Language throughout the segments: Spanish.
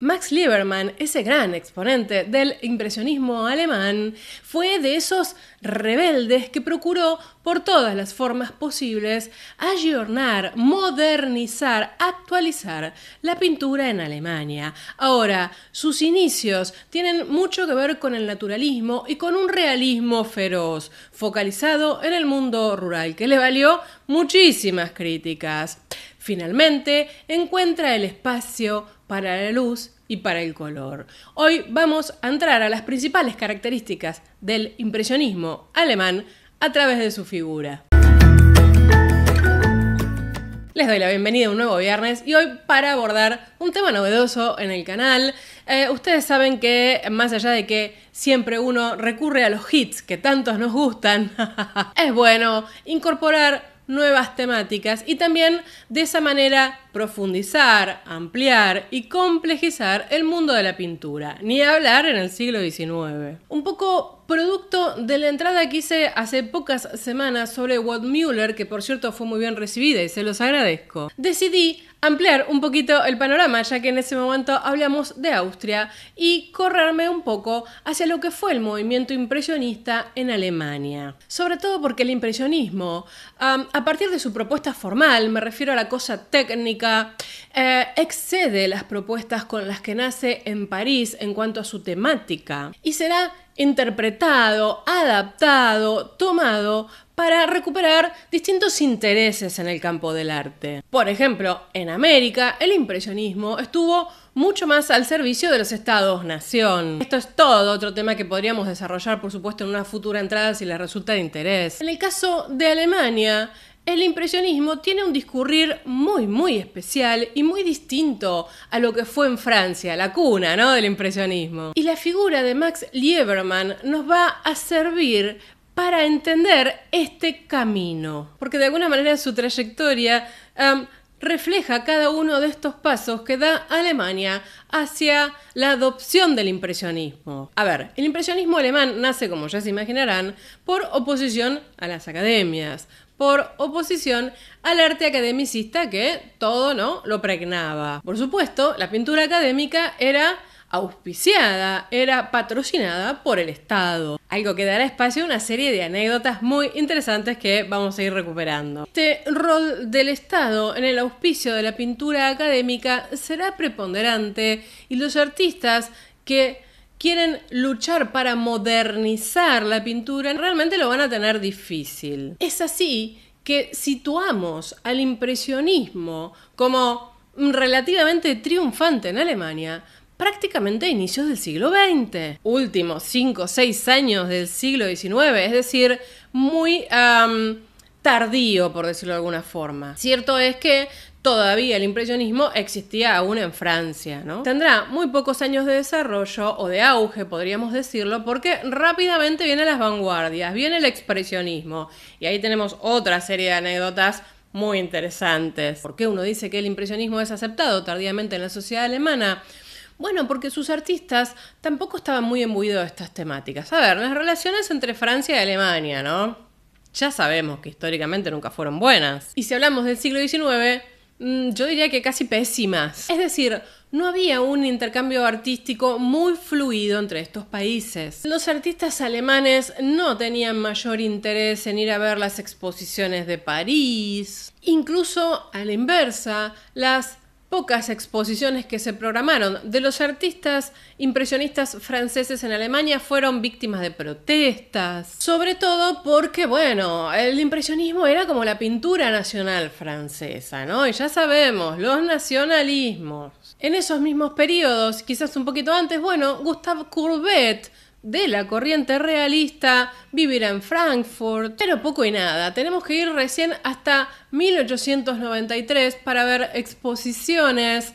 Max Lieberman, ese gran exponente del impresionismo alemán, fue de esos rebeldes que procuró por todas las formas posibles ayornar, modernizar, actualizar la pintura en Alemania. Ahora, sus inicios tienen mucho que ver con el naturalismo y con un realismo feroz, focalizado en el mundo rural, que le valió muchísimas críticas. Finalmente, encuentra el espacio para la luz y para el color. Hoy vamos a entrar a las principales características del impresionismo alemán a través de su figura. Les doy la bienvenida a un nuevo viernes y hoy para abordar un tema novedoso en el canal. Eh, ustedes saben que más allá de que siempre uno recurre a los hits que tantos nos gustan, es bueno incorporar nuevas temáticas y también de esa manera profundizar, ampliar y complejizar el mundo de la pintura, ni hablar en el siglo XIX. Un poco producto de la entrada que hice hace pocas semanas sobre Watt Mueller, que por cierto fue muy bien recibida y se los agradezco, decidí ampliar un poquito el panorama, ya que en ese momento hablamos de Austria, y correrme un poco hacia lo que fue el movimiento impresionista en Alemania. Sobre todo porque el impresionismo, a partir de su propuesta formal, me refiero a la cosa técnica, eh, excede las propuestas con las que nace en París en cuanto a su temática, y será interpretado, adaptado, tomado para recuperar distintos intereses en el campo del arte. Por ejemplo, en América el impresionismo estuvo mucho más al servicio de los estados-nación. Esto es todo otro tema que podríamos desarrollar, por supuesto, en una futura entrada si les resulta de interés. En el caso de Alemania, el impresionismo tiene un discurrir muy, muy especial y muy distinto a lo que fue en Francia, la cuna ¿no? del impresionismo. Y la figura de Max Lieberman nos va a servir para entender este camino. Porque de alguna manera su trayectoria um, refleja cada uno de estos pasos que da Alemania hacia la adopción del impresionismo. A ver, el impresionismo alemán nace, como ya se imaginarán, por oposición a las academias, por oposición al arte academicista que todo no lo pregnaba. Por supuesto, la pintura académica era auspiciada, era patrocinada por el Estado. Algo que dará espacio a una serie de anécdotas muy interesantes que vamos a ir recuperando. Este rol del Estado en el auspicio de la pintura académica será preponderante y los artistas que quieren luchar para modernizar la pintura, realmente lo van a tener difícil. Es así que situamos al impresionismo como relativamente triunfante en Alemania, prácticamente a inicios del siglo XX, últimos 5 o 6 años del siglo XIX, es decir, muy tardío, por decirlo de alguna forma. Cierto es que todavía el impresionismo existía aún en Francia. ¿no? Tendrá muy pocos años de desarrollo o de auge, podríamos decirlo, porque rápidamente vienen las vanguardias, viene el expresionismo. Y ahí tenemos otra serie de anécdotas muy interesantes. ¿Por qué uno dice que el impresionismo es aceptado tardíamente en la sociedad alemana? Bueno, porque sus artistas tampoco estaban muy embuidos de estas temáticas. A ver, las relaciones entre Francia y Alemania, ¿no? Ya sabemos que históricamente nunca fueron buenas. Y si hablamos del siglo XIX, Mm, yo diría que casi pésimas. Es decir, no había un intercambio artístico muy fluido entre estos países. Los artistas alemanes no tenían mayor interés en ir a ver las exposiciones de París. Incluso, a la inversa, las pocas exposiciones que se programaron. De los artistas impresionistas franceses en Alemania fueron víctimas de protestas, sobre todo porque, bueno, el impresionismo era como la pintura nacional francesa, ¿no? Y ya sabemos, los nacionalismos. En esos mismos periodos, quizás un poquito antes, bueno, Gustave Courbet de la corriente realista, vivir en Frankfurt, pero poco y nada. Tenemos que ir recién hasta 1893 para ver exposiciones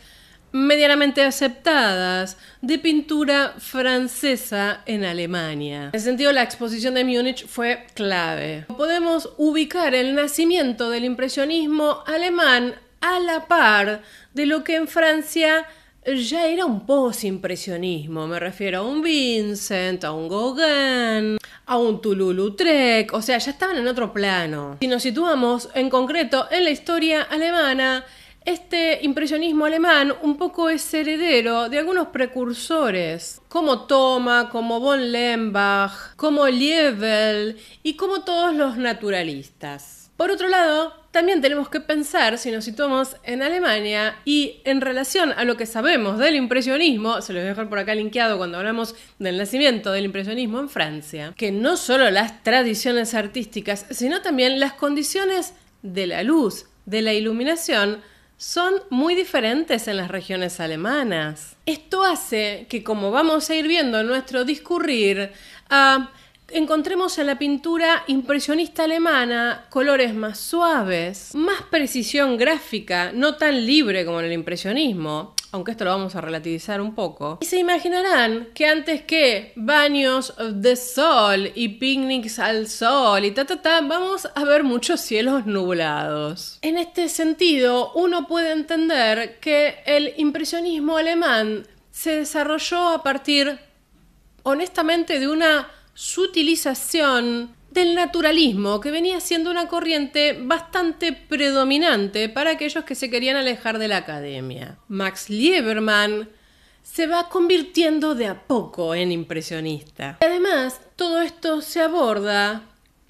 medianamente aceptadas de pintura francesa en Alemania. En ese sentido, la exposición de Múnich fue clave. Podemos ubicar el nacimiento del impresionismo alemán a la par de lo que en Francia ya era un post-impresionismo, me refiero a un Vincent, a un Gauguin, a un Toulouse-Lautrec, o sea, ya estaban en otro plano. Si nos situamos en concreto en la historia alemana, este impresionismo alemán un poco es heredero de algunos precursores, como Thoma, como von Lembach, como Liebel y como todos los naturalistas. Por otro lado, también tenemos que pensar si nos situamos en Alemania y en relación a lo que sabemos del impresionismo, se los voy a dejar por acá linkeado cuando hablamos del nacimiento del impresionismo en Francia, que no solo las tradiciones artísticas, sino también las condiciones de la luz, de la iluminación, son muy diferentes en las regiones alemanas. Esto hace que, como vamos a ir viendo en nuestro discurrir, a encontremos en la pintura impresionista alemana colores más suaves, más precisión gráfica, no tan libre como en el impresionismo, aunque esto lo vamos a relativizar un poco. Y se imaginarán que antes que baños de sol y picnics al sol y ta ta ta, vamos a ver muchos cielos nublados. En este sentido, uno puede entender que el impresionismo alemán se desarrolló a partir, honestamente, de una su utilización del naturalismo, que venía siendo una corriente bastante predominante para aquellos que se querían alejar de la academia. Max Lieberman se va convirtiendo de a poco en impresionista. Y además, todo esto se aborda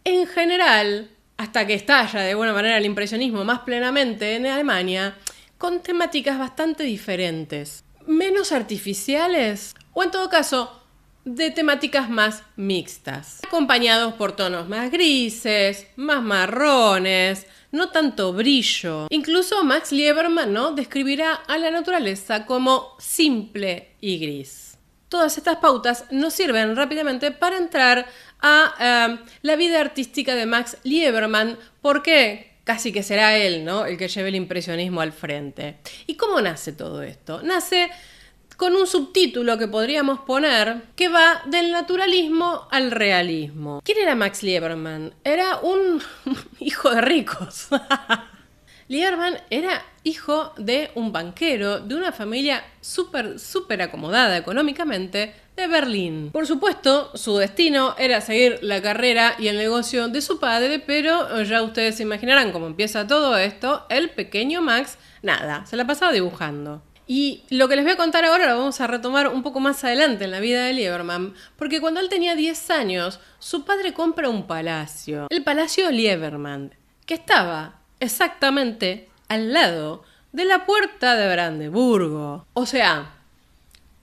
en general, hasta que estalla de buena manera el impresionismo más plenamente en Alemania, con temáticas bastante diferentes, menos artificiales, o en todo caso, de temáticas más mixtas, acompañados por tonos más grises, más marrones, no tanto brillo. Incluso Max Lieberman describirá a la naturaleza como simple y gris. Todas estas pautas nos sirven rápidamente para entrar a em, la vida artística de Max Lieberman, porque casi que será él ¿no? el que lleve el impresionismo al frente. ¿Y cómo nace todo esto? Nace con un subtítulo que podríamos poner que va del naturalismo al realismo. ¿Quién era Max Lieberman? Era un hijo de ricos. Lieberman era hijo de un banquero de una familia súper, súper acomodada económicamente de Berlín. Por supuesto, su destino era seguir la carrera y el negocio de su padre, pero ya ustedes se imaginarán cómo empieza todo esto, el pequeño Max, nada, se la pasaba dibujando. Y lo que les voy a contar ahora lo vamos a retomar un poco más adelante en la vida de Lieberman, porque cuando él tenía 10 años, su padre compra un palacio, el Palacio Lieberman, que estaba exactamente al lado de la puerta de Brandeburgo. O sea,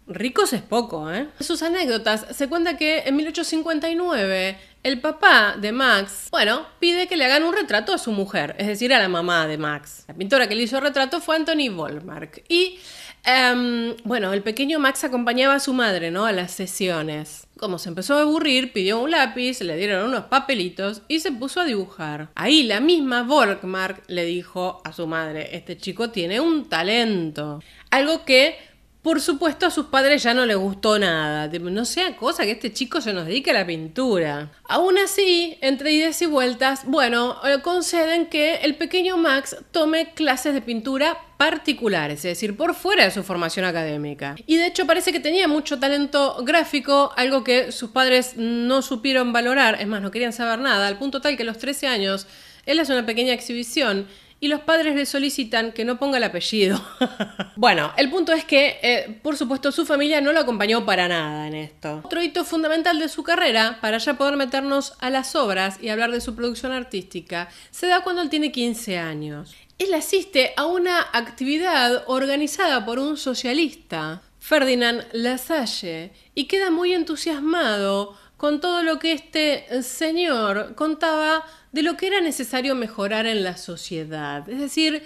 ricos es poco, ¿eh? sus anécdotas se cuenta que en 1859 el papá de Max, bueno, pide que le hagan un retrato a su mujer, es decir, a la mamá de Max. La pintora que le hizo el retrato fue Anthony Volmark. Y em, bueno, el pequeño Max acompañaba a su madre, ¿no? A las sesiones. Como se empezó a aburrir, pidió un lápiz, le dieron unos papelitos y se puso a dibujar. Ahí la misma Borgmark le dijo a su madre, este chico tiene un talento. Algo que por supuesto, a sus padres ya no le gustó nada. No sea cosa que este chico se nos dedique a la pintura. Aún así, entre ideas y vueltas, bueno, eh, conceden que el pequeño Max tome clases de pintura particulares, es decir, por fuera de su formación académica. Y de hecho parece que tenía mucho talento gráfico, algo que sus padres no supieron valorar, es más, no querían saber nada, al punto tal que a los 13 años él hace una pequeña exhibición y los padres le solicitan que no ponga el apellido. bueno, el punto es que, eh, por supuesto, su familia no lo acompañó para nada en esto. Otro hito fundamental de su carrera, para ya poder meternos a las obras y hablar de su producción artística, se da cuando él tiene 15 años. Él asiste a una actividad organizada por un socialista, Ferdinand Lasalle, y queda muy entusiasmado con todo lo que este señor contaba de lo que era necesario mejorar en la sociedad. Es decir,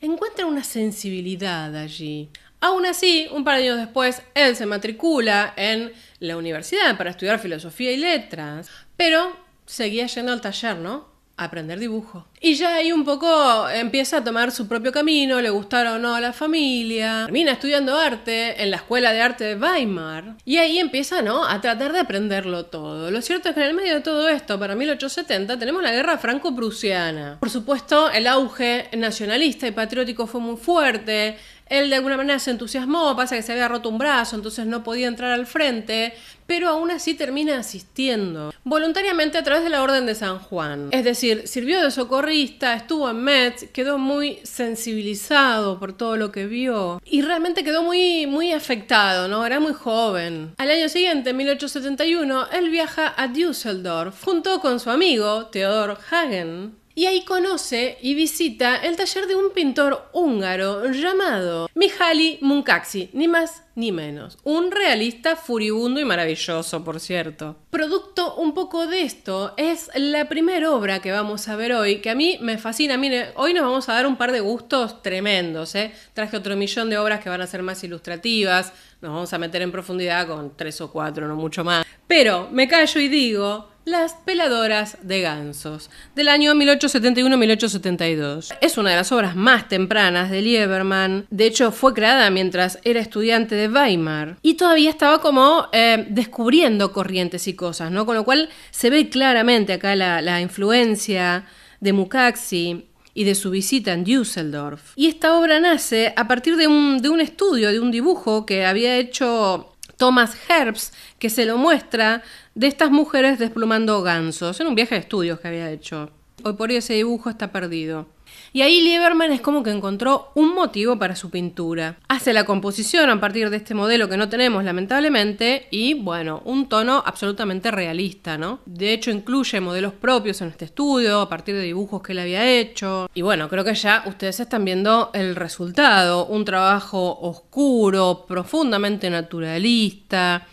encuentra una sensibilidad allí. Aún así, un par de años después, él se matricula en la universidad para estudiar filosofía y letras, pero seguía yendo al taller, ¿no? aprender dibujo. Y ya ahí un poco empieza a tomar su propio camino, le gustaron o no a la familia. Termina estudiando arte en la Escuela de Arte de Weimar y ahí empieza, ¿no?, a tratar de aprenderlo todo. Lo cierto es que en el medio de todo esto, para 1870, tenemos la Guerra Franco-Prusiana. Por supuesto, el auge nacionalista y patriótico fue muy fuerte. Él de alguna manera se entusiasmó, pasa que se había roto un brazo, entonces no podía entrar al frente, pero aún así termina asistiendo, voluntariamente a través de la Orden de San Juan. Es decir, sirvió de socorrista, estuvo en Metz, quedó muy sensibilizado por todo lo que vio y realmente quedó muy, muy afectado, ¿no? Era muy joven. Al año siguiente, 1871, él viaja a Düsseldorf junto con su amigo Theodor Hagen, y ahí conoce y visita el taller de un pintor húngaro llamado Mihaly Munkaksi, ni más ni menos. Un realista furibundo y maravilloso, por cierto. Producto un poco de esto es la primera obra que vamos a ver hoy, que a mí me fascina. hoy nos vamos a dar un par de gustos tremendos. ¿eh? Traje otro millón de obras que van a ser más ilustrativas. Nos vamos a meter en profundidad con tres o cuatro, no mucho más. Pero me callo y digo las peladoras de gansos, del año 1871-1872. Es una de las obras más tempranas de Lieberman. De hecho, fue creada mientras era estudiante de Weimar y todavía estaba como eh, descubriendo corrientes y cosas, ¿no? Con lo cual se ve claramente acá la, influencia de Mukaxi y de su visita en Düsseldorf. Y esta obra nace a partir de un estudio, de un dibujo que había hecho Thomas Herbst, que se lo muestra de estas mujeres desplumando gansos en un viaje de estudios que había hecho. Hoy por hoy ese dibujo está perdido. Y ahí Lieberman es como que encontró un motivo para su pintura. Hace la composición a partir de este modelo que no tenemos lamentablemente y bueno, un tono absolutamente realista, ¿no? De hecho incluye modelos propios en este estudio a partir de dibujos que él había hecho. Y bueno, creo que ya ustedes están viendo el resultado, un trabajo oscuro, profundamente naturalista,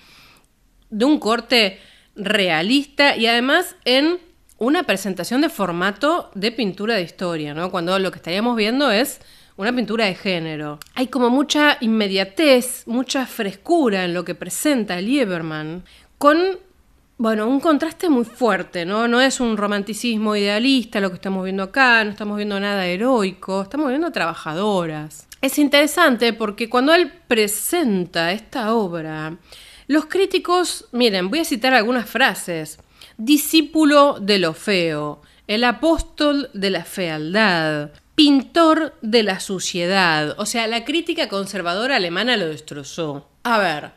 de un corte realista y además en una presentación de formato de pintura de historia, ¿no? Cuando lo que estaríamos viendo es una pintura de género. Hay como mucha inmediatez, mucha frescura en lo que presenta Lieberman, con, bueno, un contraste muy fuerte, ¿no? No es un romanticismo idealista lo que estamos viendo acá, no estamos viendo nada heroico, estamos viendo trabajadoras. Es interesante porque cuando él presenta esta obra, los críticos, miren, voy a citar algunas frases discípulo de lo feo, el apóstol de la fealdad, pintor de la suciedad. O sea, la crítica conservadora alemana lo destrozó. A ver,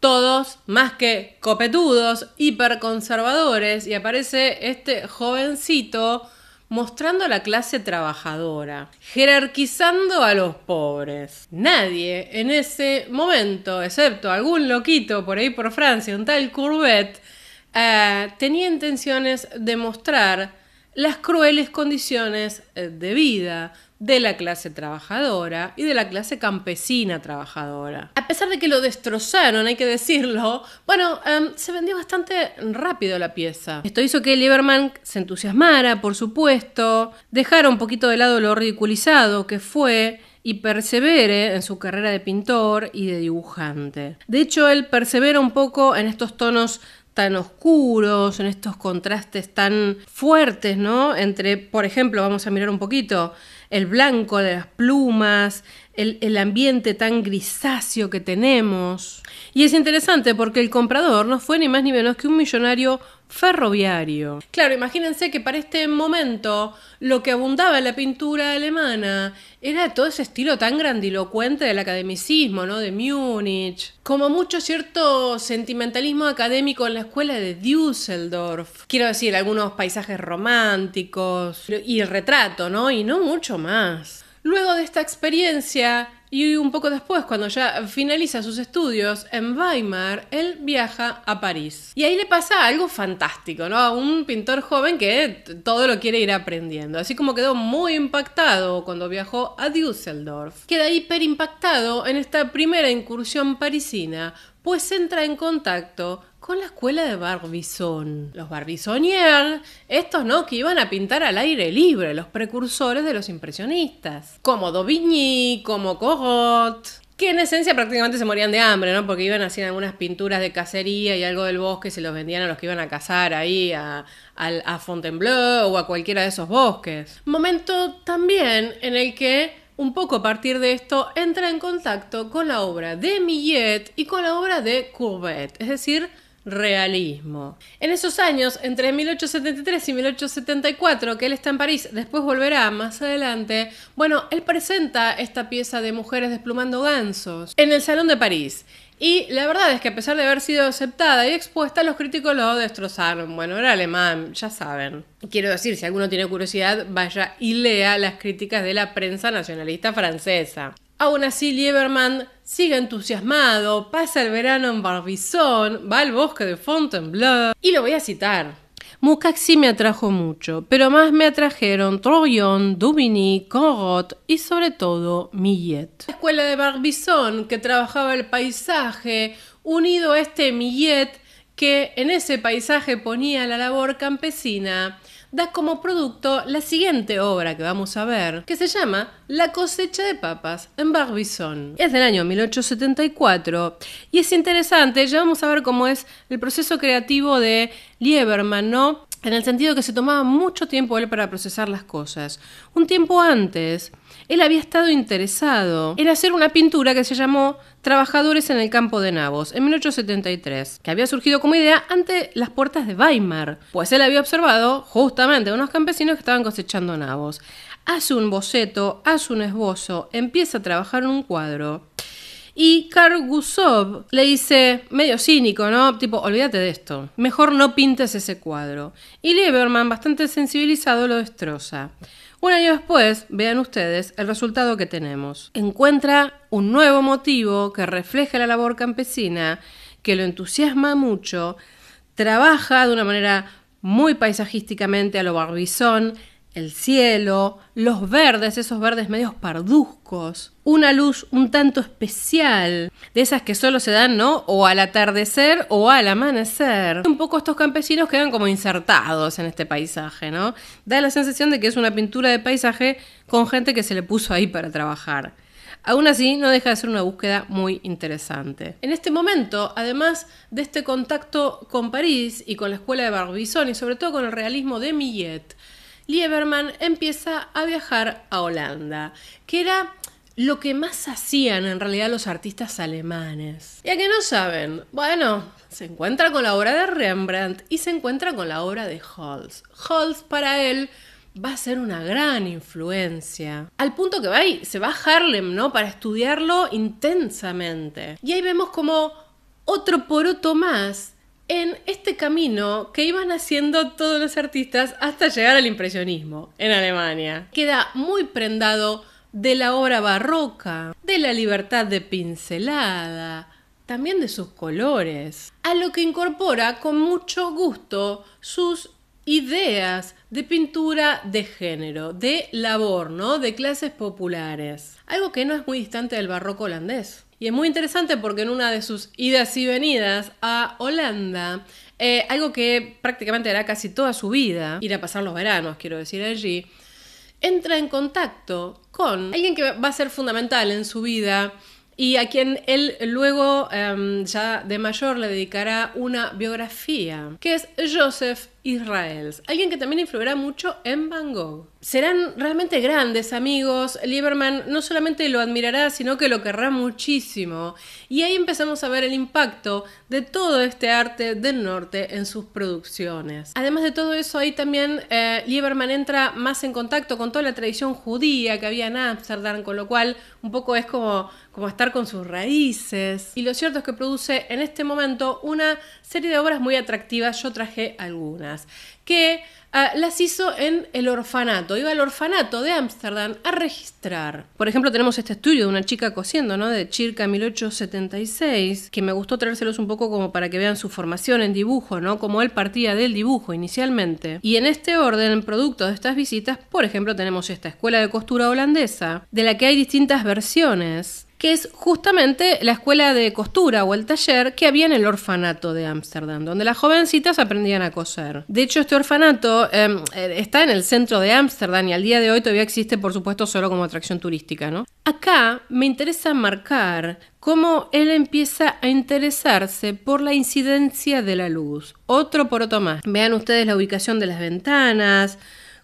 todos más que copetudos, hiperconservadores, y aparece este jovencito mostrando a la clase trabajadora, jerarquizando a los pobres. Nadie en ese momento, excepto algún loquito por ahí por Francia, un tal Courbet, eh, tenía intenciones de mostrar las crueles condiciones eh, de vida de la clase trabajadora y de la clase campesina trabajadora. A pesar de que lo destrozaron, hay que decirlo, bueno, em, se vendió bastante rápido la pieza. Esto hizo que Lieberman se entusiasmara, por supuesto, dejara un poquito de lado lo ridiculizado que fue y persevere en su carrera de pintor y de dibujante. De hecho, él persevera un poco en estos tonos tan oscuros, en estos contrastes tan fuertes, ¿no? Entre, por ejemplo, vamos a mirar un poquito, el blanco de las plumas, el, el, ambiente tan grisáceo que tenemos. Y es interesante porque el comprador no fue ni más ni menos que un millonario ferroviario. Claro, imagínense que para este momento lo que abundaba en la pintura alemana era todo ese estilo tan grandilocuente del academicismo, ¿no? De Múnich, como mucho cierto sentimentalismo académico en la escuela de Düsseldorf. Quiero decir, algunos paisajes románticos y el retrato, ¿no? Y no mucho más. Luego de esta experiencia, y un poco después, cuando ya finaliza sus estudios en Weimar, él viaja a París. Y ahí le pasa algo fantástico, ¿no? A Un pintor joven que todo lo quiere ir aprendiendo. Así como quedó muy impactado cuando viajó a Düsseldorf. Queda impactado en esta primera incursión parisina pues entra en contacto con la escuela de Barbizon. Los Barbizoniers, estos no, que iban a pintar al aire libre, los precursores de los impresionistas, como Daubigny, como Corot, que en esencia prácticamente se morían de hambre, ¿no? Porque iban haciendo algunas pinturas de cacería y algo del bosque, y se los vendían a los que iban a cazar ahí a Fontainebleau o a cualquiera de esos bosques. Momento también en el que un poco a partir de esto, entra en contacto con la obra de Millet y con la obra de Courbet, es decir, realismo. En esos años, entre 1873 y 1874, que él está en París, después volverá más adelante, bueno, él presenta esta pieza de mujeres desplumando gansos en el Salón de París. Y la verdad es que a pesar de haber sido aceptada y expuesta, los críticos lo destrozaron. Bueno, era alemán, ya saben. Quiero decir, si alguno tiene curiosidad, vaya y lea las críticas de la prensa nacionalista francesa. Aún así, Lieberman sigue entusiasmado, pasa el verano en Barbizon, va al bosque de Fontainebleau. Y lo voy a citar. Mukaxi me atrajo mucho, pero más me atrajeron Troyon, Dubigny, Corot y sobre todo Millet. La escuela de Barbizon que trabajaba el paisaje, unido a este Millet que en ese paisaje ponía la labor campesina da como producto la siguiente obra que vamos a ver, que se llama La cosecha de papas en Barbizon. Es del año 1874 y es interesante, ya vamos a ver cómo es el proceso creativo de Lieberman, ¿no? En el sentido que se tomaba mucho tiempo él para procesar las cosas. Un tiempo antes, él había estado interesado en hacer una pintura que se llamó Trabajadores en el campo de Nabos, en 1873, que había surgido como idea ante las puertas de Weimar, pues él había observado justamente a unos campesinos que estaban cosechando nabos. Hace un boceto, hace un esbozo, empieza a trabajar en un cuadro. Y Kargusov le dice, medio cínico, ¿no? Tipo, olvídate de esto, mejor no pintes ese cuadro. Y Lieberman, bastante sensibilizado, lo destroza. Un año después, vean ustedes el resultado que tenemos. Encuentra un nuevo motivo que refleja la labor campesina, que lo entusiasma mucho, trabaja de una manera muy paisajísticamente a lo barbizón, el cielo, los verdes, esos verdes medios parduzcos, una luz un tanto especial, de esas que solo se dan, ¿no? O al atardecer o al amanecer. Un poco estos campesinos quedan como insertados en este paisaje, ¿no? Da la sensación de que es una pintura de paisaje con gente que se le puso ahí para trabajar. Aún así, no deja de ser una búsqueda muy interesante. En este momento, además de este contacto con París y con la escuela de Barbizon y sobre todo con el realismo de Millet, Lieberman empieza a viajar a Holanda, que era lo que más hacían en realidad los artistas alemanes. ¿Y a que no saben, bueno, se encuentra con la obra de Rembrandt y se encuentra con la obra de Holz. Holz para él va a ser una gran influencia. Al punto que va se va a Harlem, ¿no? Para estudiarlo intensamente. Y ahí vemos como otro poroto más en este camino que iban haciendo todos los artistas hasta llegar al impresionismo en Alemania. Queda muy prendado de la obra barroca, de la libertad de pincelada, también de sus colores, a lo que incorpora con mucho gusto sus ideas de pintura de género, de labor, ¿no? De clases populares. Algo que no es muy distante del barroco holandés. Y es muy interesante porque en una de sus idas y venidas a Holanda, eh, algo que prácticamente hará casi toda su vida, ir a pasar los veranos, quiero decir, allí, entra en contacto con alguien que va a ser fundamental en su vida y a quien él luego, em, ya de mayor, le dedicará una biografía, que es Joseph Israel, alguien que también influirá mucho en Van Gogh. Serán realmente grandes amigos, Lieberman no solamente lo admirará, sino que lo querrá muchísimo. Y ahí empezamos a ver el impacto de todo este arte del norte en sus producciones. Además de todo eso, ahí también eh, Lieberman entra más en contacto con toda la tradición judía que había en Ámsterdam, con lo cual un poco es como, como estar con sus raíces. Y lo cierto es que produce en este momento una serie de obras muy atractivas, yo traje algunas que ah, las hizo en el orfanato. Iba al orfanato de Ámsterdam a registrar. Por ejemplo, tenemos este estudio de una chica cosiendo, ¿no? De circa 1876, que me gustó traérselos un poco como para que vean su formación en dibujo, ¿no? Como él partía del dibujo inicialmente. Y en este orden, producto de estas visitas, por ejemplo, tenemos esta escuela de costura holandesa, de la que hay distintas versiones que es justamente la escuela de costura o el taller que había en el orfanato de Ámsterdam, donde las jovencitas aprendían a coser. De hecho, este orfanato em, eh, está en el centro de Ámsterdam y al día de hoy todavía existe, por supuesto, solo como atracción turística, ¿no? Acá me interesa marcar cómo él empieza a interesarse por la incidencia de la luz. Otro por otro más. Vean ustedes la ubicación de las ventanas,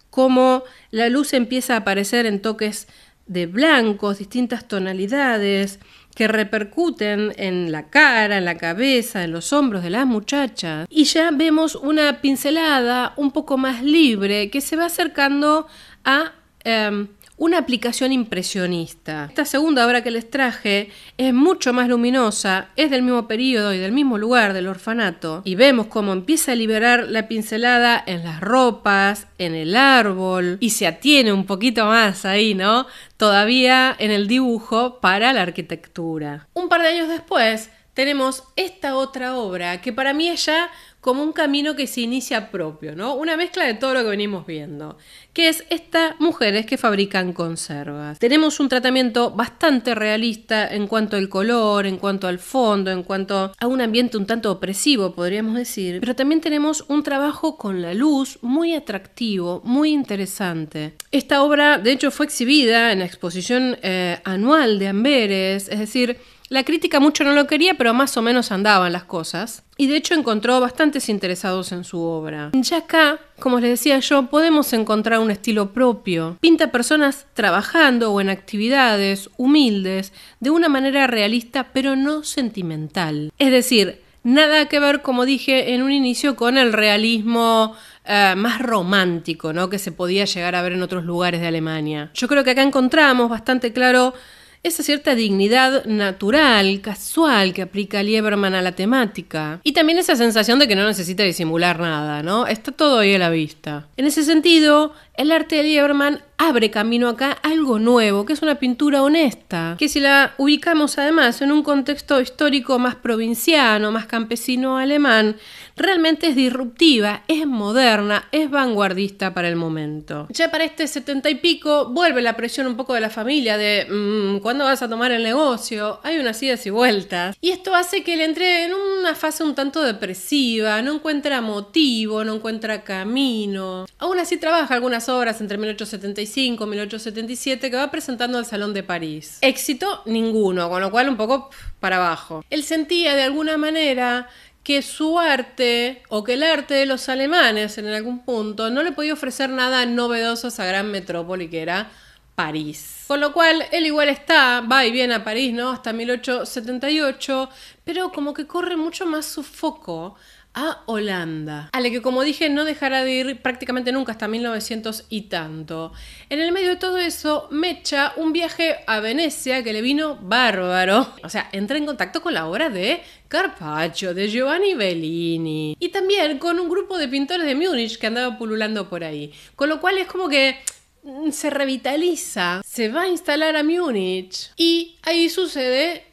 cómo la luz empieza a aparecer en toques de blancos, distintas tonalidades, que repercuten en la cara, en la cabeza, en los hombros de las muchachas. Y ya vemos una pincelada un poco más libre que se va acercando a... Em, una aplicación impresionista. Esta segunda obra que les traje es mucho más luminosa, es del mismo periodo y del mismo lugar del orfanato, y vemos cómo empieza a liberar la pincelada en las ropas, en el árbol, y se atiene un poquito más ahí, ¿no? Todavía en el dibujo para la arquitectura. Un par de años después, tenemos esta otra obra que para mí ella ya como un camino que se inicia propio, ¿no? Una mezcla de todo lo que venimos viendo, que es estas mujeres que fabrican conservas. Tenemos un tratamiento bastante realista en cuanto al color, en cuanto al fondo, en cuanto a un ambiente un tanto opresivo, podríamos decir, pero también tenemos un trabajo con la luz muy atractivo, muy interesante. Esta obra, de hecho, fue exhibida en la exposición eh, anual de Amberes, es decir, la crítica mucho no lo quería, pero más o menos andaban las cosas. Y de hecho encontró bastantes interesados en su obra. Ya acá, como les decía yo, podemos encontrar un estilo propio. Pinta personas trabajando o en actividades humildes de una manera realista pero no sentimental. Es decir, nada que ver, como dije en un inicio, con el realismo eh, más romántico, ¿no? Que se podía llegar a ver en otros lugares de Alemania. Yo creo que acá encontramos bastante claro esa cierta dignidad natural, casual que aplica Lieberman a la temática. Y también esa sensación de que no necesita disimular nada, ¿no? Está todo ahí a la vista. En ese sentido, el arte de Lieberman abre camino acá algo nuevo, que es una pintura honesta, que si la ubicamos además en un contexto histórico más provinciano, más campesino alemán, realmente es disruptiva, es moderna, es vanguardista para el momento. Ya para este setenta y pico vuelve la presión un poco de la familia de mm, ¿cuándo vas a tomar el negocio? Hay unas idas y vueltas. Y esto hace que le entre en una fase un tanto depresiva, no encuentra motivo, no encuentra camino. Aún así trabaja algunas obras entre 1875 y 1877 que va presentando al Salón de París. Éxito ninguno, con lo cual un poco para abajo. Él sentía de alguna manera que su arte o que el arte de los alemanes en algún punto no le podía ofrecer nada novedoso a esa gran metrópoli que era París. Con lo cual, él igual está, va y viene a París, ¿no? Hasta 1878, pero como que corre mucho más su foco a Holanda, a la que como dije no dejará de ir prácticamente nunca hasta 1900 y tanto. En el medio de todo eso, Mecha un viaje a Venecia que le vino bárbaro. O sea, entra en contacto con la obra de Carpaccio, de Giovanni Bellini. Y también con un grupo de pintores de Múnich que andaba pululando por ahí. Con lo cual es como que mm, se revitaliza, se va a instalar a Múnich. Y ahí sucede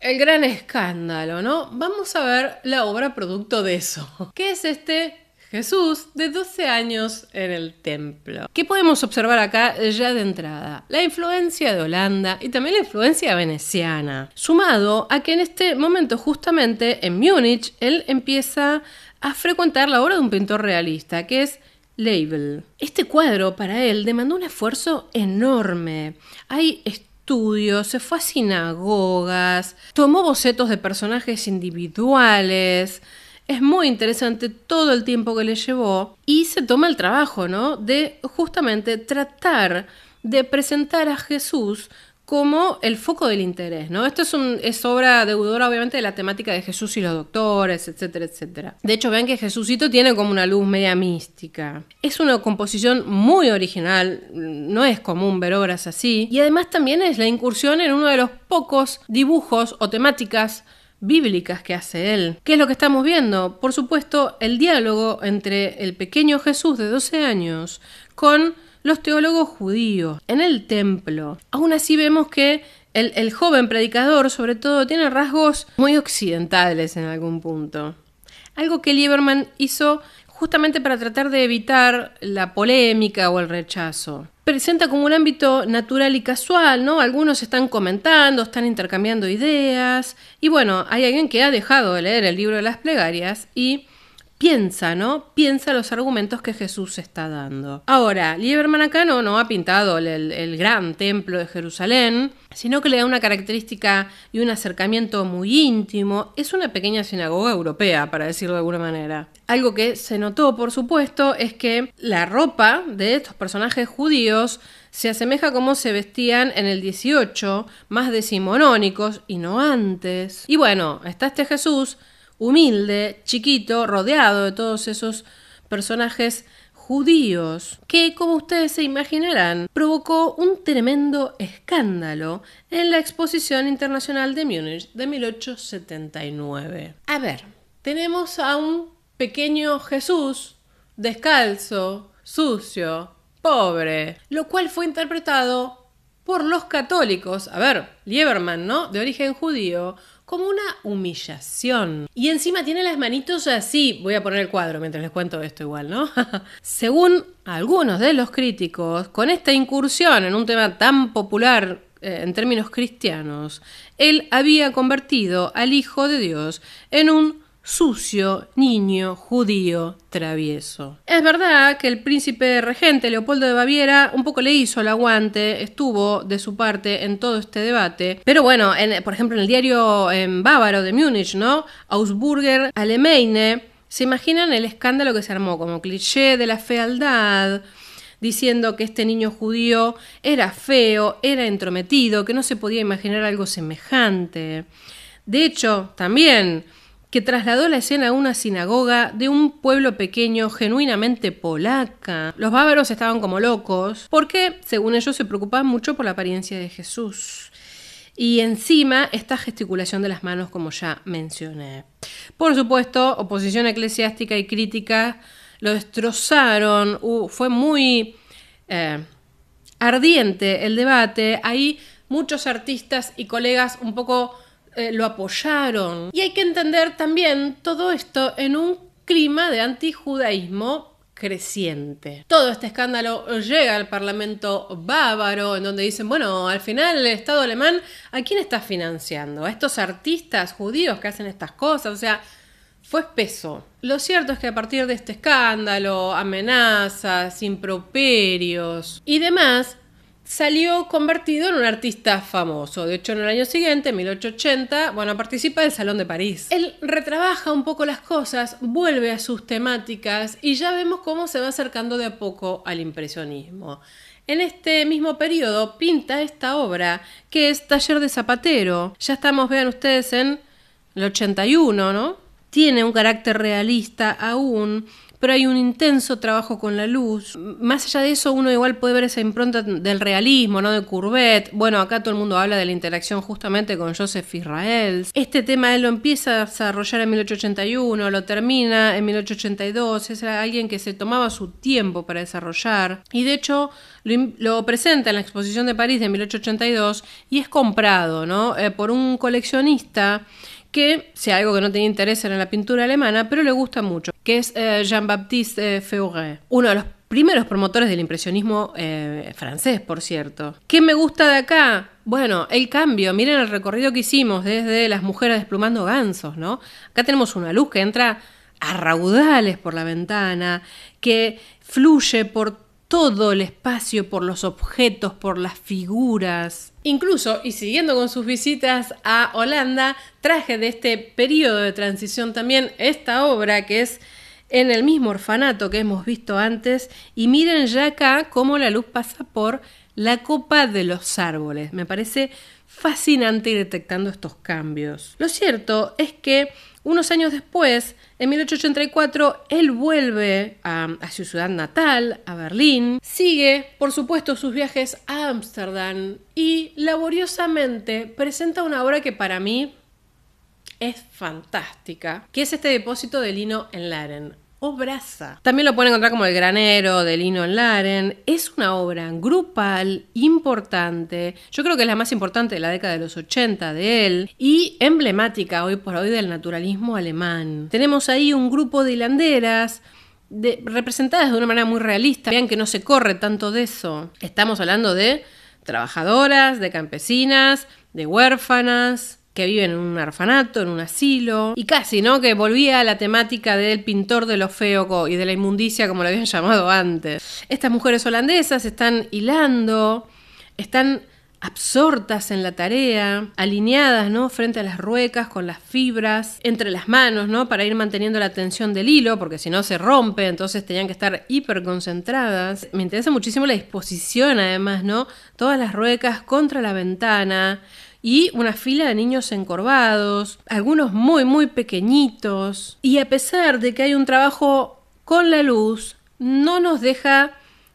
el gran escándalo, ¿no? Vamos a ver la obra producto de eso. ¿Qué es este Jesús de 12 años en el templo? ¿Qué podemos observar acá ya de entrada? La influencia de Holanda y también la influencia veneciana, sumado a que en este momento justamente en Múnich él empieza a frecuentar la obra de un pintor realista, que es Label. Este cuadro para él demandó un esfuerzo enorme. Hay se fue a sinagogas, tomó bocetos de personajes individuales. Es muy interesante todo el tiempo que le llevó y se toma el trabajo, ¿no? De justamente tratar de presentar a Jesús como el foco del interés, ¿no? Esto es, un, es obra deudora, obviamente, de la temática de Jesús y los doctores, etcétera, etcétera. De hecho, vean que Jesucito tiene como una luz media mística. Es una composición muy original, no es común ver obras así. Y además también es la incursión en uno de los pocos dibujos o temáticas bíblicas que hace él. ¿Qué es lo que estamos viendo? Por supuesto, el diálogo entre el pequeño Jesús de 12 años con los teólogos judíos en el templo. Aún así vemos que el, joven predicador sobre todo tiene rasgos muy occidentales en algún punto. Algo que Lieberman hizo justamente para tratar de evitar la polémica o el rechazo. Presenta como un ámbito natural y casual, ¿no? Algunos están comentando, están intercambiando ideas. Y bueno, hay alguien que ha dejado de leer el libro de las plegarias y piensa, ¿no? Piensa los argumentos que Jesús está dando. Ahora, Lieberman acá no, no ha pintado el, el, gran templo de Jerusalén, sino que le da una característica y un acercamiento muy íntimo. Es una pequeña sinagoga europea, para decirlo de alguna manera. Algo que se notó, por supuesto, es que la ropa de estos personajes judíos se asemeja a cómo se vestían en el 18, más decimonónicos y no antes. Y bueno, está este Jesús humilde, chiquito, rodeado de todos esos personajes judíos, que, como ustedes se imaginarán, provocó un tremendo escándalo en la Exposición Internacional de Múnich de 1879. A ver, tenemos a un pequeño Jesús, descalzo, sucio, pobre, lo cual fue interpretado por los católicos, a ver, Lieberman, ¿no? De origen judío, como una humillación. Y encima tiene las manitos así, voy a poner el cuadro mientras les cuento esto igual, ¿no? Según algunos de los críticos, con esta incursión en un tema tan popular eh, en términos cristianos, él había convertido al Hijo de Dios en un sucio, niño, judío, travieso. Es verdad que el príncipe regente Leopoldo de Baviera un poco le hizo el aguante, estuvo de su parte en todo este debate, pero bueno, por ejemplo en el diario en bávaro de Múnich, ¿no? Ausburger Alemeine, ¿se imaginan el escándalo que se armó como cliché de la fealdad? diciendo que este niño judío era feo, era entrometido, que no se podía imaginar algo semejante. De hecho, también que trasladó la escena a una sinagoga de un pueblo pequeño genuinamente polaca. Los bávaros estaban como locos porque, según ellos, se preocupaban mucho por la apariencia de Jesús. Y encima esta gesticulación de las manos, como ya mencioné. Por supuesto, oposición eclesiástica y crítica lo destrozaron. fue muy eh, ardiente el debate. Hay muchos artistas y colegas un poco eh, lo apoyaron. Y hay que entender también todo esto en un clima de antijudaísmo creciente. Todo este escándalo llega al Parlamento bávaro, en donde dicen, bueno, al final el Estado alemán, ¿a quién está financiando? ¿A estos artistas judíos que hacen estas cosas? O sea, fue espeso. Lo cierto es que a partir de este escándalo, amenazas, improperios y demás, salió convertido en un artista famoso. De hecho, en el año siguiente, 1880, bueno, participa del Salón de París. Él retrabaja un poco las cosas, vuelve a sus temáticas y ya vemos cómo se va acercando de a poco al impresionismo. En este mismo periodo pinta esta obra que es Taller de Zapatero. Ya estamos, vean ustedes, en el 81, ¿no? Tiene un carácter realista aún, pero hay un intenso trabajo con la luz. Más allá de eso, uno igual puede ver esa impronta del realismo, ¿no? De Courbet. Bueno, acá todo el mundo habla de la interacción justamente con Joseph Israel. Este tema él lo empieza a desarrollar en 1881, lo termina en 1882. Es alguien que se tomaba su tiempo para desarrollar. Y de hecho, lo, presenta en la exposición de París de 1882 y es comprado, ¿no? Eh, por un coleccionista que sea algo que no tenía interés en la pintura alemana, pero le gusta mucho, que es eh, Jean-Baptiste eh, Feuret, uno de los primeros promotores del impresionismo eh, francés, por cierto. ¿Qué me gusta de acá? Bueno, el cambio. Miren el recorrido que hicimos desde las mujeres desplumando gansos, ¿no? Acá tenemos una luz que entra a raudales por la ventana, que fluye por todo el espacio por los objetos, por las figuras. Incluso, y siguiendo con sus visitas a Holanda, traje de este periodo de transición también esta obra que es en el mismo orfanato que hemos visto antes y miren ya acá cómo la luz pasa por la copa de los árboles. Me parece fascinante ir detectando estos cambios. Lo cierto es que unos años después en 1884 él vuelve a, su ciudad natal, a Berlín, sigue por supuesto sus viajes a Ámsterdam y laboriosamente presenta una obra que para mí es fantástica, que es este depósito de lino en Laren obraza. También lo pueden encontrar como El Granero de Lino Laren. Es una obra grupal importante. Yo creo que es la más importante de la década de los 80 de él y emblemática hoy por hoy del naturalismo alemán. Tenemos ahí un grupo de hilanderas representadas de una manera muy realista. Vean que no se corre tanto de eso. Estamos hablando de trabajadoras, de campesinas, de huérfanas, que viven en un orfanato, en un asilo, y casi, ¿no? Que volvía a la temática del pintor de lo feo y de la inmundicia, como lo habían llamado antes. Estas mujeres holandesas están hilando, están absortas en la tarea, alineadas, ¿no? Frente a las ruecas, con las fibras, entre las manos, ¿no? Para ir manteniendo la tensión del hilo, porque si no se rompe, entonces tenían que estar hiperconcentradas. Me interesa muchísimo la disposición, además, ¿no? Todas las ruecas contra la ventana, y una fila de niños encorvados, algunos muy muy pequeñitos. Y a pesar de que hay un trabajo con la luz, no nos deja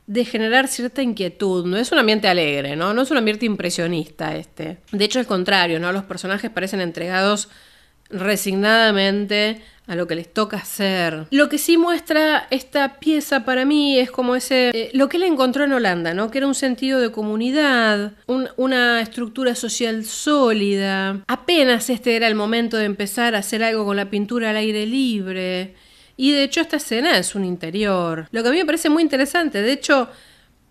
de generar cierta inquietud. No es un ambiente alegre, ¿no? No es un ambiente impresionista este. De hecho, al contrario, ¿no? Los personajes parecen entregados resignadamente a lo que les toca hacer. Lo que sí muestra esta pieza para mí es como ese, eh, lo que él encontró en Holanda, ¿no? Que era un sentido de comunidad, una estructura social sólida. Apenas este era el momento de empezar a hacer algo con la pintura al aire libre. Y de hecho esta escena es un interior. Lo que a mí me parece muy interesante. De hecho,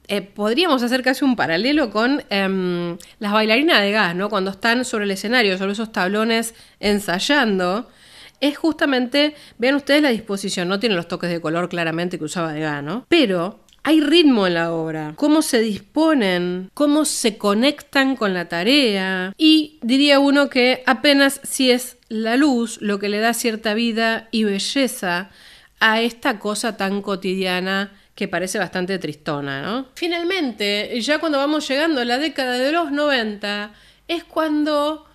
eh, podríamos hacer casi un paralelo con em, las bailarinas de gas, ¿no? Cuando están sobre el escenario, sobre esos tablones ensayando, es justamente, vean ustedes la disposición, no tienen los toques de color claramente que usaba de gas, ¿no? Pero hay ritmo en la obra, cómo se disponen, cómo se conectan con la tarea y diría uno que apenas si es la luz lo que le da cierta vida y belleza a esta cosa tan cotidiana que parece bastante tristona, ¿no? Finalmente, ya cuando vamos llegando a la década de los 90, es cuando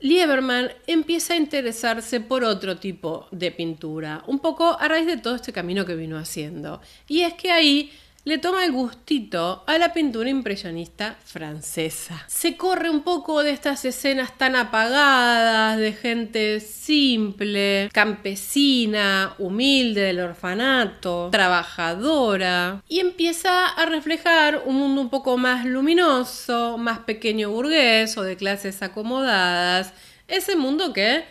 Lieberman empieza a interesarse por otro tipo de pintura, un poco a raíz de todo este camino que vino haciendo. Y es que ahí le toma el gustito a la pintura impresionista francesa. Se corre un poco de estas escenas tan apagadas, de gente simple, campesina, humilde del orfanato, trabajadora, y empieza a reflejar un mundo un poco más luminoso, más pequeño burgués o de clases acomodadas, ese mundo que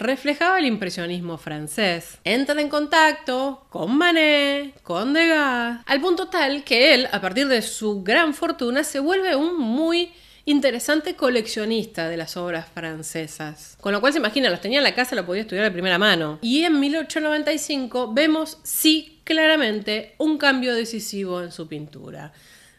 reflejaba el impresionismo francés. Entra en contacto con Manet, con Degas, al punto tal que él, a partir de su gran fortuna, se vuelve un muy interesante coleccionista de las obras francesas. Con lo cual se imagina, las tenía en la casa, lo podía estudiar de primera mano. Y en 1895 vemos, sí, claramente, un cambio decisivo en su pintura.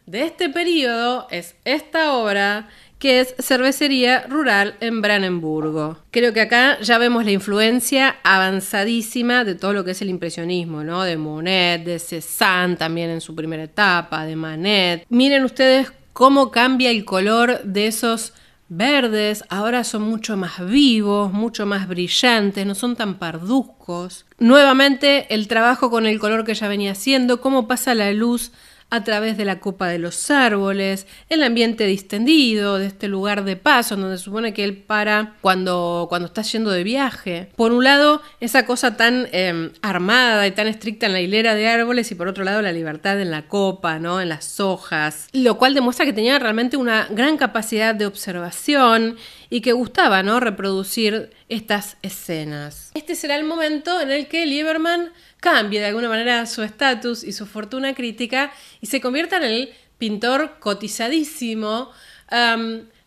De este periodo es esta obra que es Cervecería Rural en Brandenburgo. Creo que acá ya vemos la influencia avanzadísima de todo lo que es el impresionismo, ¿no? De Monet, de Cézanne también en su primera etapa, de Manet. Miren ustedes cómo cambia el color de esos verdes, ahora son mucho más vivos, mucho más brillantes, no son tan parduzcos. Nuevamente el trabajo con el color que ya venía haciendo, cómo pasa la luz a través de la copa de los árboles, el ambiente distendido de este lugar de paso, donde se supone que él para cuando, cuando está yendo de viaje. Por un lado, esa cosa tan em, armada y tan estricta en la hilera de árboles, y por otro lado, la libertad en la copa, ¿no? en las hojas, lo cual demuestra que tenía realmente una gran capacidad de observación y que gustaba ¿no? reproducir estas escenas. Este será el momento en el que Lieberman cambie de alguna manera su estatus y su fortuna crítica y se convierta en el pintor cotizadísimo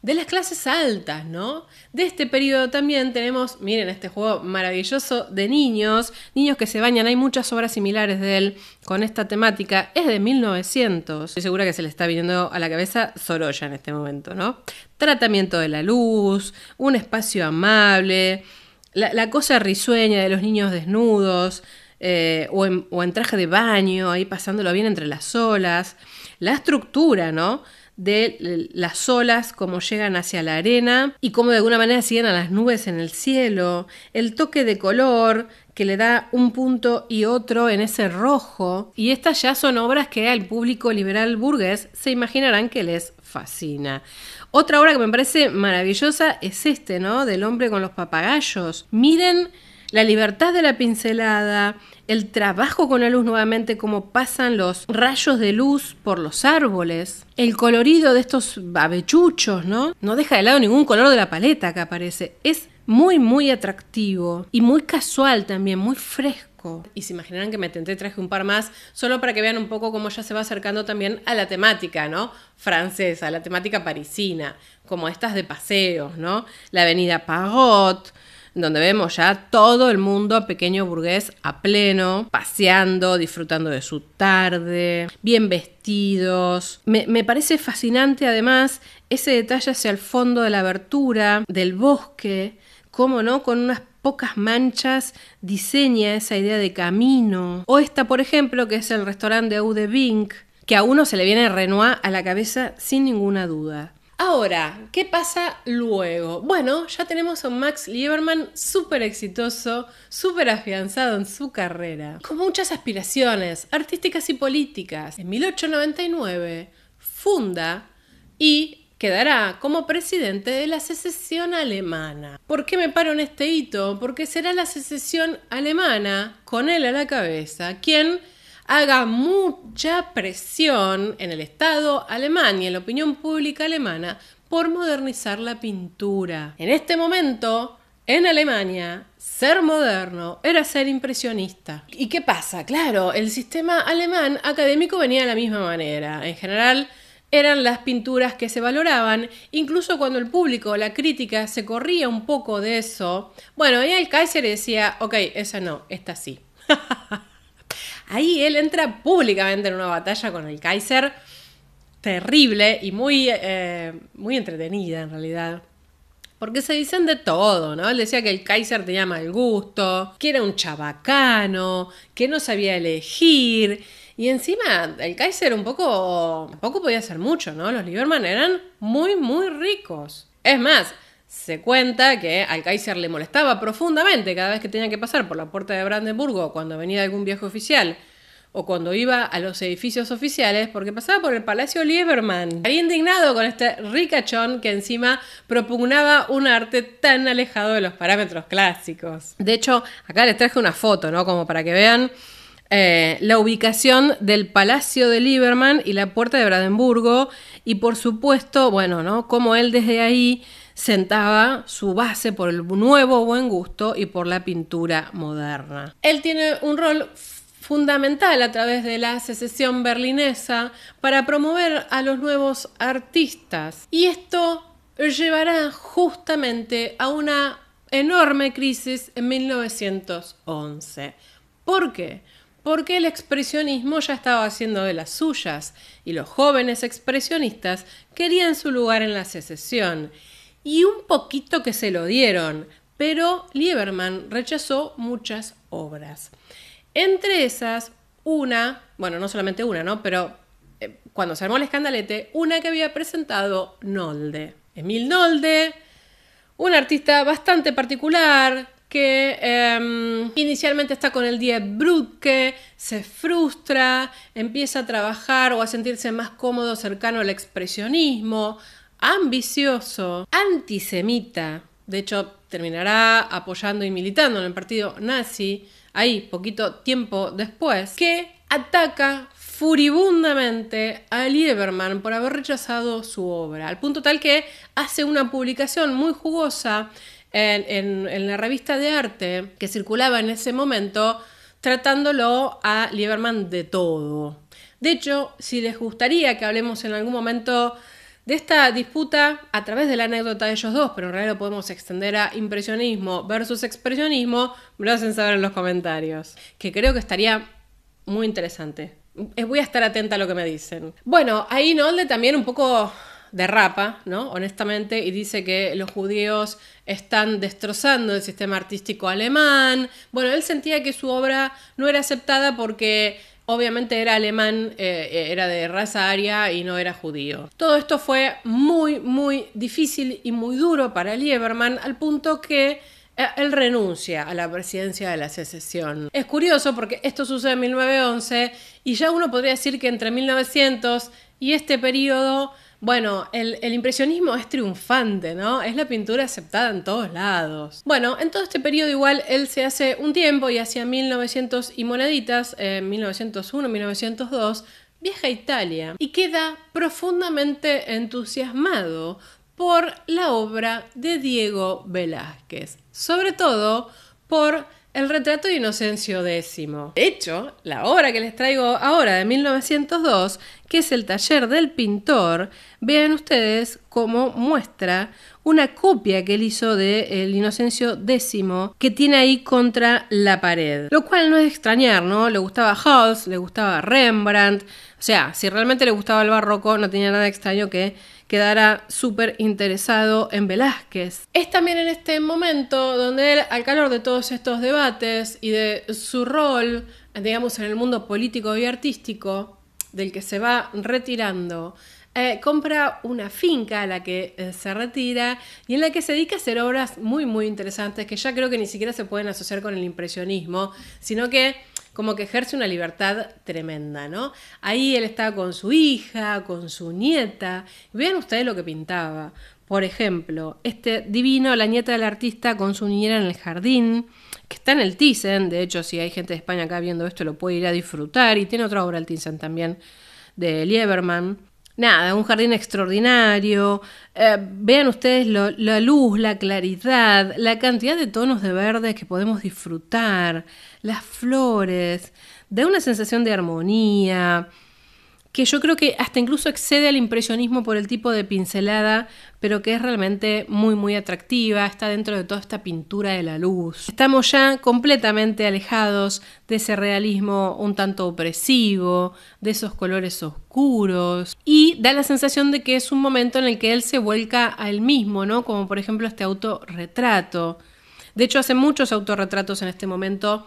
de las clases altas, ¿no? De este periodo también tenemos, miren, este juego maravilloso de niños, niños que se bañan, hay muchas obras similares de él con esta temática, es de 1900. Estoy segura que se le está viniendo a la cabeza Sorolla en este momento, ¿no? Tratamiento de la luz, un espacio amable, la cosa risueña de los niños desnudos, eh, o, en, traje de baño, ahí pasándolo bien entre las olas, la estructura, ¿no? de las olas, cómo llegan hacia la arena y cómo de alguna manera siguen a las nubes en el cielo, el toque de color que le da un punto y otro en ese rojo, y estas ya son obras que al público liberal burgués se imaginarán que les fascina. Otra obra que me parece maravillosa es este, ¿no? Del hombre con los papagayos. Miren la libertad de la pincelada, el trabajo con la luz nuevamente, cómo pasan los rayos de luz por los árboles, el colorido de estos babechuchos, ¿no? No deja de lado ningún color de la paleta que aparece. Es muy, muy atractivo y muy casual también, muy fresco. Y se imaginarán que me tenté, traje un par más, solo para que vean un poco cómo ya se va acercando también a la temática, ¿no? Francesa, la temática parisina, como estas de paseos, ¿no? La avenida Pagot, donde vemos ya todo el mundo pequeño burgués a pleno, paseando, disfrutando de su tarde, bien vestidos. Me, parece fascinante además ese detalle hacia el fondo de la abertura, del bosque, cómo no, con unas pocas manchas diseña esa idea de camino. O esta, por ejemplo, que es el restaurante de Vink, que a uno se le viene Renoir a la cabeza sin ninguna duda. Ahora, ¿qué pasa luego? Bueno, ya tenemos a Max Lieberman súper exitoso, súper afianzado en su carrera, con muchas aspiraciones artísticas y políticas. En 1899 funda y quedará como presidente de la secesión alemana. ¿Por qué me paro en este hito? Porque será la secesión alemana, con él a la cabeza, quien haga mucha presión en el Estado alemán y en la opinión pública alemana por modernizar la pintura. En este momento, en Alemania, ser moderno era ser impresionista. ¿Y qué pasa? Claro, el sistema alemán académico venía de la misma manera. En general, eran las pinturas que se valoraban, incluso cuando el público, la crítica, se corría un poco de eso. Bueno, y el Kaiser decía, ok, esa no, esta sí. Ahí él entra públicamente en una batalla con el Kaiser terrible y muy, eh, muy entretenida en realidad. Porque se dicen de todo, ¿no? Él decía que el Kaiser tenía mal gusto, que era un chabacano, que no sabía elegir. Y encima, el Kaiser un poco, tampoco podía hacer mucho, ¿no? Los Lieberman eran muy, muy ricos. Es más, se cuenta que al Kaiser le molestaba profundamente cada vez que tenía que pasar por la puerta de Brandenburgo cuando venía algún viejo oficial o cuando iba a los edificios oficiales porque pasaba por el Palacio Lieberman. Había indignado con este ricachón que encima propugnaba un arte tan alejado de los parámetros clásicos. De hecho, acá les traje una foto, ¿no? Como para que vean eh, la ubicación del Palacio de Lieberman y la Puerta de Brandenburgo y por supuesto, bueno, ¿no? Como él desde ahí sentaba su base por el nuevo buen gusto y por la pintura moderna. Él tiene un rol fundamental a través de la secesión berlinesa para promover a los nuevos artistas. Y esto llevará justamente a una enorme crisis en 1911. ¿Por qué? Porque el expresionismo ya estaba haciendo de las suyas y los jóvenes expresionistas querían su lugar en la secesión y un poquito que se lo dieron, pero Lieberman rechazó muchas obras. Entre esas, una, bueno, no solamente una, ¿no? Pero eh, cuando se armó el escandalete, una que había presentado Nolde. Emil Nolde, un artista bastante particular que em, inicialmente está con el Brücke, se frustra, empieza a trabajar o a sentirse más cómodo cercano al expresionismo, ambicioso, antisemita, de hecho terminará apoyando y militando en el partido nazi, ahí poquito tiempo después, que ataca furibundamente a Lieberman por haber rechazado su obra, al punto tal que hace una publicación muy jugosa en, la revista de arte que circulaba en ese momento, tratándolo a Lieberman de todo. De hecho, si les gustaría que hablemos en algún momento de esta disputa, a través de la anécdota de ellos dos, pero en realidad lo podemos extender a impresionismo versus expresionismo, me lo hacen saber en los comentarios, que creo que estaría muy interesante. Voy a estar atenta a lo que me dicen. Bueno, ahí Nolde también un poco derrapa, ¿no? Honestamente, y dice que los judíos están destrozando el sistema artístico alemán. Bueno, él sentía que su obra no era aceptada porque Obviamente era alemán, eh, eh, era de raza aria y no era judío. Todo esto fue muy, muy difícil y muy duro para Lieberman, al punto que eh, él renuncia a la presidencia de la secesión. Es curioso porque esto sucede en 1911 y ya uno podría decir que entre 1900 y este periodo bueno, el, impresionismo es triunfante, ¿no? Es la pintura aceptada en todos lados. Bueno, en todo este periodo igual él se hace un tiempo y hacia 1900 y moneditas, eh, 1901, 1902, viaja a Italia y queda profundamente entusiasmado por la obra de Diego Velázquez, sobre todo por el retrato de Inocencio X. De hecho, la obra que les traigo ahora de 1902, que es el taller del pintor, vean ustedes cómo muestra una copia que él hizo de el Inocencio X que tiene ahí contra la pared. Lo cual no es extrañar, ¿no? Le gustaba Hals, le gustaba Rembrandt. O sea, si realmente le gustaba el barroco, no tenía nada extraño que quedará súper interesado en Velázquez. Es también en este momento donde él, al calor de todos estos debates y de su rol, digamos, en el mundo político y artístico, del que se va retirando, eh, compra una finca a la que eh, se retira y en la que se dedica a hacer obras muy, muy interesantes que ya creo que ni siquiera se pueden asociar con el impresionismo, sino que como que ejerce una libertad tremenda, ¿no? Ahí él está con su hija, con su nieta. Vean ustedes lo que pintaba. Por ejemplo, este divino, la nieta del artista con su niñera en el jardín, que está en el Thyssen. De hecho, si hay gente de España acá viendo esto, lo puede ir a disfrutar. Y tiene otra obra el Thyssen también, de Lieberman nada, un jardín extraordinario. Eh, vean ustedes la luz, la claridad, la cantidad de tonos de verde que podemos disfrutar, las flores, da una sensación de armonía, que yo creo que hasta incluso excede al impresionismo por el tipo de pincelada, pero que es realmente muy muy atractiva, está dentro de toda esta pintura de la luz. Estamos ya completamente alejados de ese realismo un tanto opresivo, de esos colores oscuros, y da la sensación de que es un momento en el que él se vuelca a él mismo, ¿no? Como por ejemplo este autorretrato. De hecho, hace muchos autorretratos en este momento,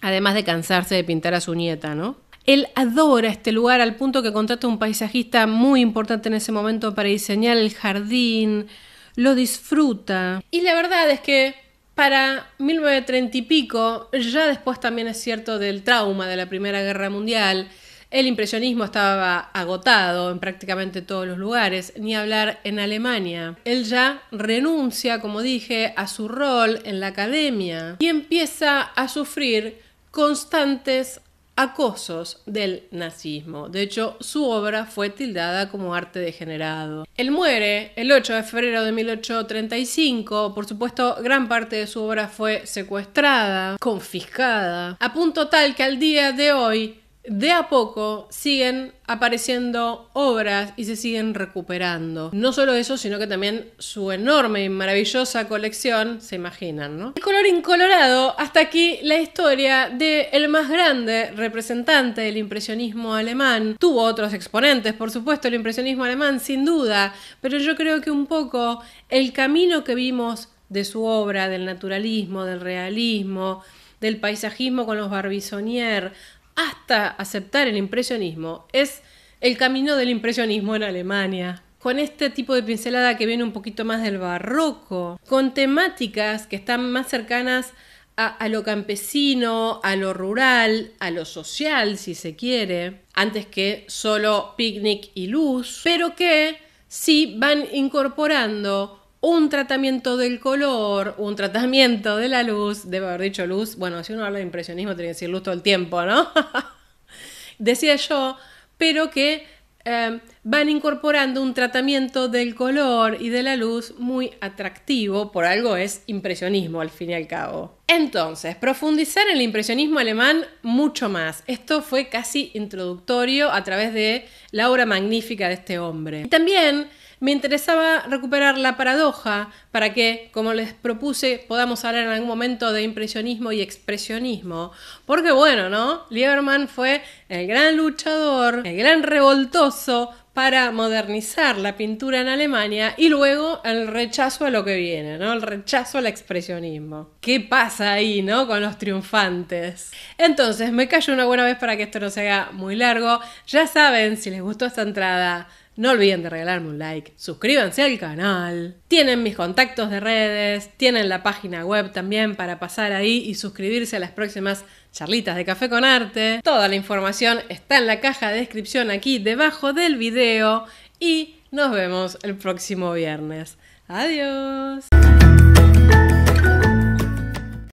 además de cansarse de pintar a su nieta, ¿no? Él adora este lugar al punto que contrata un paisajista muy importante en ese momento para diseñar el jardín, lo disfruta. Y la verdad es que para 1930 y pico, ya después también es cierto del trauma de la Primera Guerra Mundial, el impresionismo estaba agotado en prácticamente todos los lugares, ni hablar en Alemania. Él ya renuncia, como dije, a su rol en la academia y empieza a sufrir constantes acosos del nazismo. De hecho, su obra fue tildada como arte degenerado. Él muere el 8 de febrero de 1835. Por supuesto, gran parte de su obra fue secuestrada, confiscada, a punto tal que al día de hoy de a poco siguen apareciendo obras y se siguen recuperando. No solo eso, sino que también su enorme y maravillosa colección, se imaginan, ¿no? El color incolorado, hasta aquí la historia de el más grande representante del impresionismo alemán. Tuvo otros exponentes, por supuesto, el impresionismo alemán, sin duda, pero yo creo que un poco el camino que vimos de su obra, del naturalismo, del realismo, del paisajismo con los Barbizonier, hasta aceptar el impresionismo es el camino del impresionismo en Alemania. Con este tipo de pincelada que viene un poquito más del barroco, con temáticas que están más cercanas a, lo campesino, a lo rural, a lo social, si se quiere, antes que solo picnic y luz, pero que sí van incorporando un tratamiento del color, un tratamiento de la luz, debe haber dicho luz, bueno, si uno habla de impresionismo tiene que decir luz todo el tiempo, ¿no? Decía yo, pero que em, van incorporando un tratamiento del color y de la luz muy atractivo, por algo es impresionismo al fin y al cabo. Entonces, profundizar en el impresionismo alemán mucho más. Esto fue casi introductorio a través de la obra magnífica de este hombre. Y también me interesaba recuperar la paradoja para que, como les propuse, podamos hablar en algún momento de impresionismo y expresionismo. Porque bueno, ¿no? Lieberman fue el gran luchador, el gran revoltoso para modernizar la pintura en Alemania y luego el rechazo a lo que viene, ¿no? El rechazo al expresionismo. ¿Qué pasa ahí, no? Con los triunfantes. Entonces, me callo una buena vez para que esto no se haga muy largo. Ya saben, si les gustó esta entrada, no olviden de regalarme un like, suscríbanse al canal, tienen mis contactos de redes, tienen la página web también para pasar ahí y suscribirse a las próximas charlitas de café con arte. Toda la información está en la caja de descripción aquí debajo del video y nos vemos el próximo viernes. Adiós.